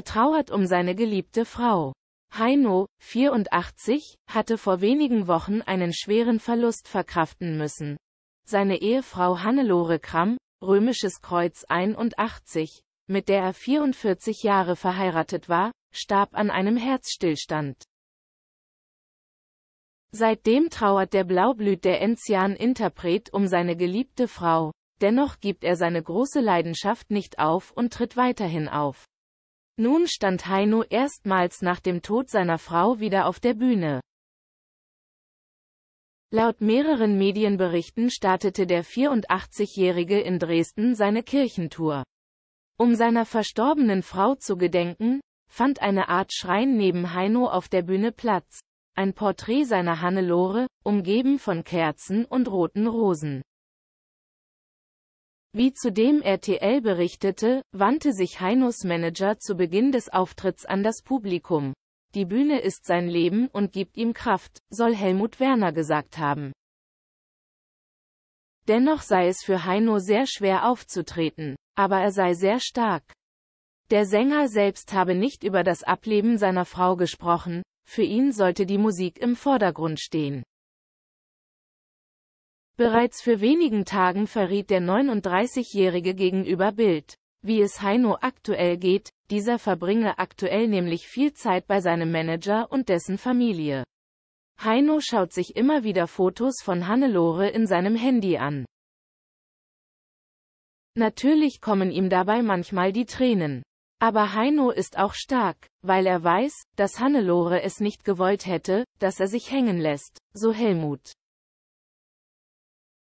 Er trauert um seine geliebte Frau. Heino, 84, hatte vor wenigen Wochen einen schweren Verlust verkraften müssen. Seine Ehefrau Hannelore Kramm, römisches Kreuz 81, mit der er 44 Jahre verheiratet war, starb an einem Herzstillstand. Seitdem trauert der Blaublüt der Enzian Interpret um seine geliebte Frau, dennoch gibt er seine große Leidenschaft nicht auf und tritt weiterhin auf. Nun stand Heino erstmals nach dem Tod seiner Frau wieder auf der Bühne. Laut mehreren Medienberichten startete der 84-Jährige in Dresden seine Kirchentour. Um seiner verstorbenen Frau zu gedenken, fand eine Art Schrein neben Heino auf der Bühne Platz. Ein Porträt seiner Hannelore, umgeben von Kerzen und roten Rosen. Wie zudem RTL berichtete, wandte sich Heinos Manager zu Beginn des Auftritts an das Publikum. Die Bühne ist sein Leben und gibt ihm Kraft, soll Helmut Werner gesagt haben. Dennoch sei es für Heino sehr schwer aufzutreten, aber er sei sehr stark. Der Sänger selbst habe nicht über das Ableben seiner Frau gesprochen, für ihn sollte die Musik im Vordergrund stehen. Bereits für wenigen Tagen verriet der 39-Jährige gegenüber Bild, wie es Heino aktuell geht, dieser verbringe aktuell nämlich viel Zeit bei seinem Manager und dessen Familie. Heino schaut sich immer wieder Fotos von Hannelore in seinem Handy an. Natürlich kommen ihm dabei manchmal die Tränen. Aber Heino ist auch stark, weil er weiß, dass Hannelore es nicht gewollt hätte, dass er sich hängen lässt, so Helmut.